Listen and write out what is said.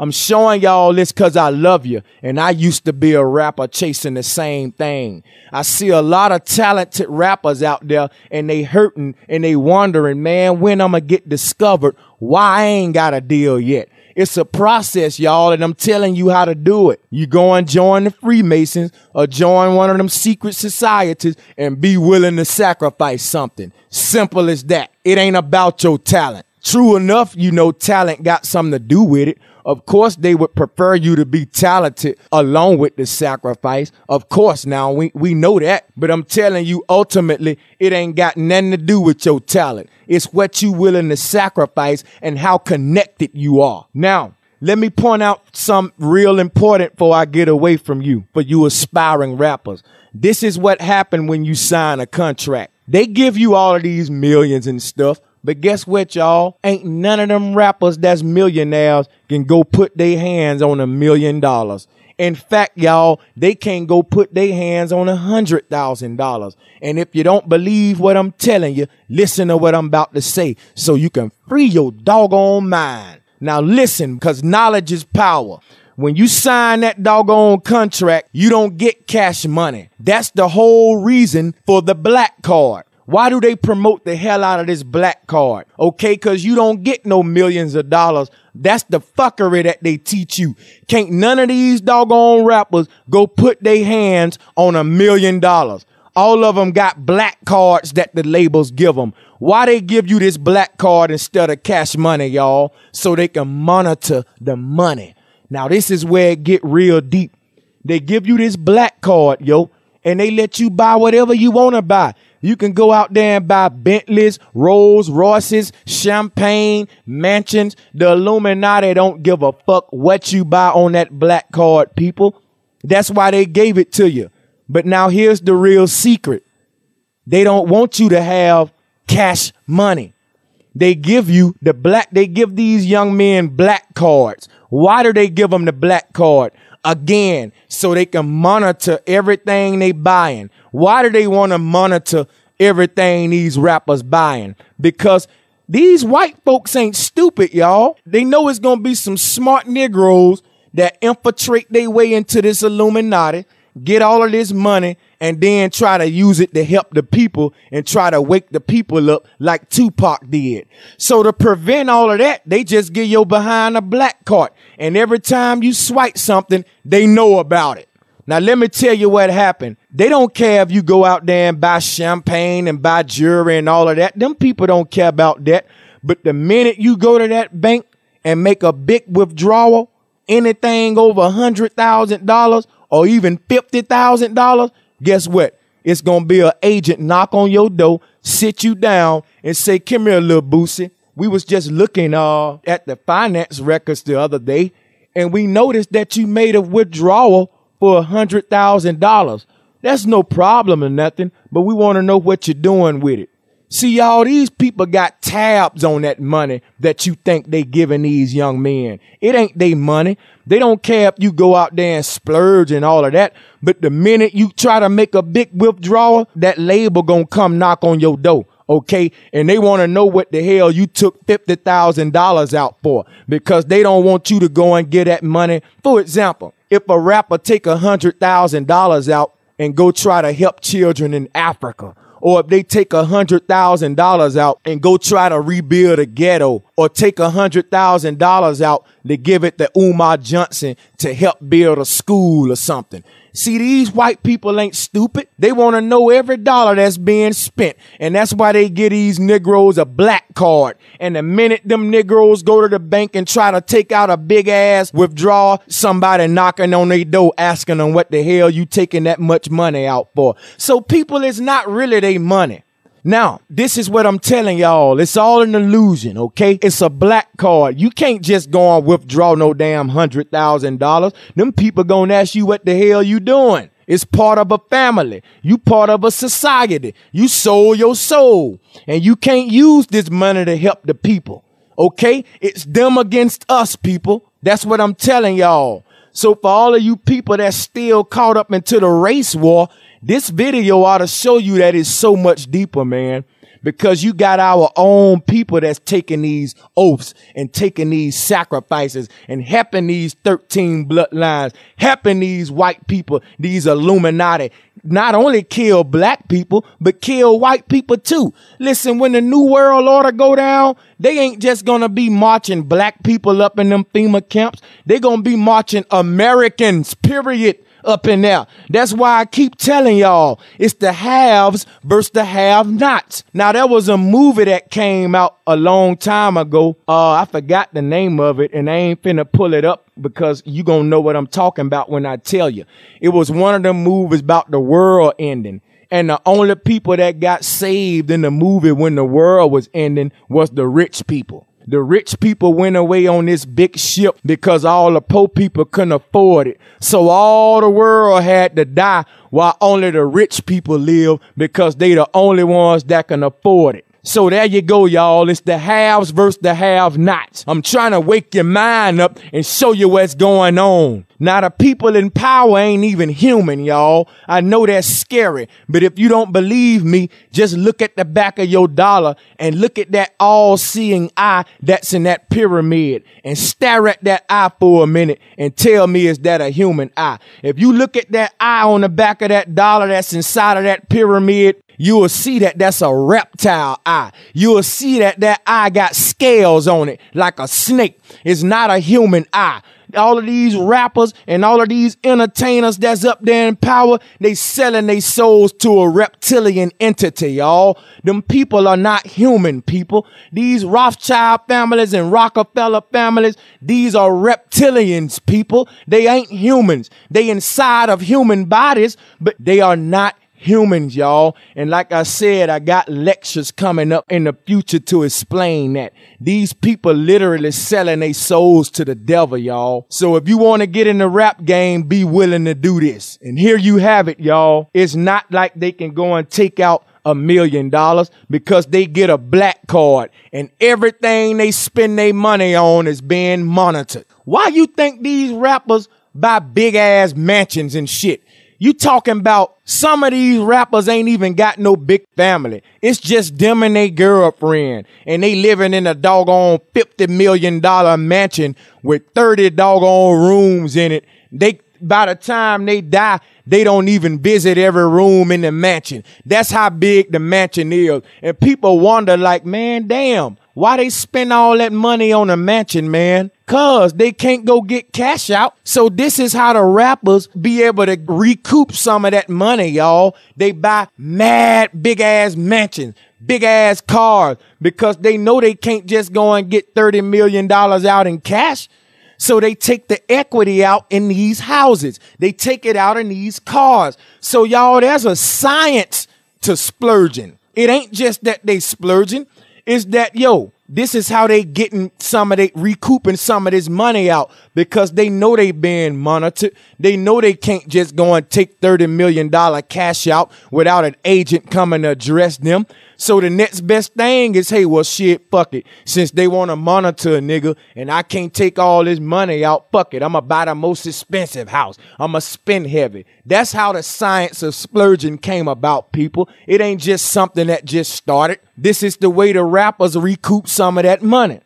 I'm showing y'all this because I love you. And I used to be a rapper chasing the same thing. I see a lot of talented rappers out there and they hurting and they wondering, man, when I'm going to get discovered, why I ain't got a deal yet. It's a process, y'all, and I'm telling you how to do it. You go and join the Freemasons or join one of them secret societies and be willing to sacrifice something. Simple as that. It ain't about your talent. True enough, you know, talent got something to do with it. Of course, they would prefer you to be talented along with the sacrifice. Of course, now we, we know that, but I'm telling you, ultimately, it ain't got nothing to do with your talent. It's what you willing to sacrifice and how connected you are. Now, let me point out some real important before I get away from you for you aspiring rappers. This is what happened when you sign a contract. They give you all of these millions and stuff, but guess what, y'all? Ain't none of them rappers that's millionaires can go put their hands on a million dollars. In fact, y'all, they can't go put their hands on a hundred thousand dollars. And if you don't believe what I'm telling you, listen to what I'm about to say so you can free your doggone mind. Now listen, because knowledge is power. When you sign that doggone contract, you don't get cash money. That's the whole reason for the black card. Why do they promote the hell out of this black card? Okay, cause you don't get no millions of dollars. That's the fuckery that they teach you. Can't none of these doggone rappers go put their hands on a million dollars. All of them got black cards that the labels give them. Why they give you this black card instead of cash money, y'all? So they can monitor the money. Now this is where it get real deep. They give you this black card, yo, and they let you buy whatever you want to buy. You can go out there and buy Bentleys, Rolls Royces, champagne, mansions. The Illuminati don't give a fuck what you buy on that black card, people. That's why they gave it to you. But now here's the real secret they don't want you to have cash money. They give you the black, they give these young men black cards. Why do they give them the black card? again so they can monitor everything they buying. Why do they want to monitor everything these rappers buying? Because these white folks ain't stupid, y'all. They know it's gonna be some smart Negroes that infiltrate their way into this Illuminati, get all of this money, and then try to use it to help the people and try to wake the people up like Tupac did. So to prevent all of that, they just get your behind a black cart, And every time you swipe something, they know about it. Now let me tell you what happened. They don't care if you go out there and buy champagne and buy jewelry and all of that. Them people don't care about that. But the minute you go to that bank and make a big withdrawal, anything over a hundred thousand dollars or even fifty thousand dollars, guess what? It's gonna be an agent knock on your door, sit you down, and say, "Come here, little Boosie. We was just looking uh, at the finance records the other day, and we noticed that you made a withdrawal for a hundred thousand dollars. That's no problem or nothing, but we want to know what you're doing with it." See, y'all, these people got tabs on that money that you think they giving these young men. It ain't they money. They don't care if you go out there and splurge and all of that. But the minute you try to make a big withdrawal, that label gonna come knock on your door. Okay. And they want to know what the hell you took $50,000 out for because they don't want you to go and get that money. For example, if a rapper take $100,000 out and go try to help children in Africa or if they take a hundred thousand dollars out and go try to rebuild a ghetto or take a hundred thousand dollars out to give it to Umar Johnson to help build a school or something. See, these white people ain't stupid. They want to know every dollar that's being spent. And that's why they get these Negroes a black card. And the minute them Negroes go to the bank and try to take out a big ass withdrawal, somebody knocking on their door asking them what the hell you taking that much money out for. So people, it's not really their money. Now, this is what I'm telling y'all. It's all an illusion, okay? It's a black card. You can't just go and withdraw no damn hundred thousand dollars. Them people gonna ask you what the hell you doing. It's part of a family. You part of a society. You sold your soul. And you can't use this money to help the people. Okay? It's them against us, people. That's what I'm telling y'all. So for all of you people that's still caught up into the race war, this video ought to show you that it's so much deeper, man, because you got our own people that's taking these oaths and taking these sacrifices and helping these 13 bloodlines, helping these white people, these Illuminati, not only kill black people, but kill white people too. Listen, when the New World Order go down, they ain't just gonna be marching black people up in them FEMA camps. They gonna be marching Americans, period up in there. That's why I keep telling y'all it's the haves versus the have nots. Now, there was a movie that came out a long time ago. Uh, I forgot the name of it, and I ain't finna pull it up because you gonna know what I'm talking about when I tell you. It was one of them movies about the world ending. And the only people that got saved in the movie when the world was ending was the rich people. The rich people went away on this big ship because all the poor people couldn't afford it. So all the world had to die while only the rich people live because they the only ones that can afford it. So there you go, y'all. It's the haves versus the have nots. I'm trying to wake your mind up and show you what's going on. Now, the people in power ain't even human, y'all. I know that's scary, but if you don't believe me, just look at the back of your dollar and look at that all seeing eye that's in that pyramid and stare at that eye for a minute and tell me, is that a human eye? If you look at that eye on the back of that dollar that's inside of that pyramid, you will see that that's a reptile eye. You will see that that eye got scales on it like a snake. It's not a human eye all of these rappers and all of these entertainers that's up there in power, they selling their souls to a reptilian entity, y'all. Them people are not human people. These Rothschild families and Rockefeller families, these are reptilians people. They ain't humans. They inside of human bodies, but they are not humans, y'all. And like I said, I got lectures coming up in the future to explain that. These people literally selling their souls to the devil, y'all. So if you want to get in the rap game, be willing to do this. And here you have it, y'all. It's not like they can go and take out a million dollars because they get a black card and everything they spend their money on is being monitored. Why you think these rappers buy big ass mansions and shit? You talking about some of these rappers ain't even got no big family. It's just them and their girlfriend. And they living in a doggone $50 million mansion with 30 doggone rooms in it. They, by the time they die, they don't even visit every room in the mansion. That's how big the mansion is. And people wonder like, man, damn, why they spend all that money on a mansion, man? Cause they can't go get cash out. So this is how the rappers be able to recoup some of that money, y'all. They buy mad big ass mansions, big ass cars, because they know they can't just go and get $30 million out in cash. So they take the equity out in these houses. They take it out in these cars. So y'all, there's a science to splurging. It ain't just that they splurging is that yo, this is how they getting some of they recouping some of this money out because they know they being monitored. They know they can't just go and take $30 million cash out without an agent coming to address them. So the next best thing is, hey, well, shit, fuck it. Since they want to monitor a nigga and I can't take all this money out, fuck it. I'm going to buy the most expensive house. I'm going to spend heavy. That's how the science of splurging came about, people. It ain't just something that just started. This is the way the rappers recoup some of that money.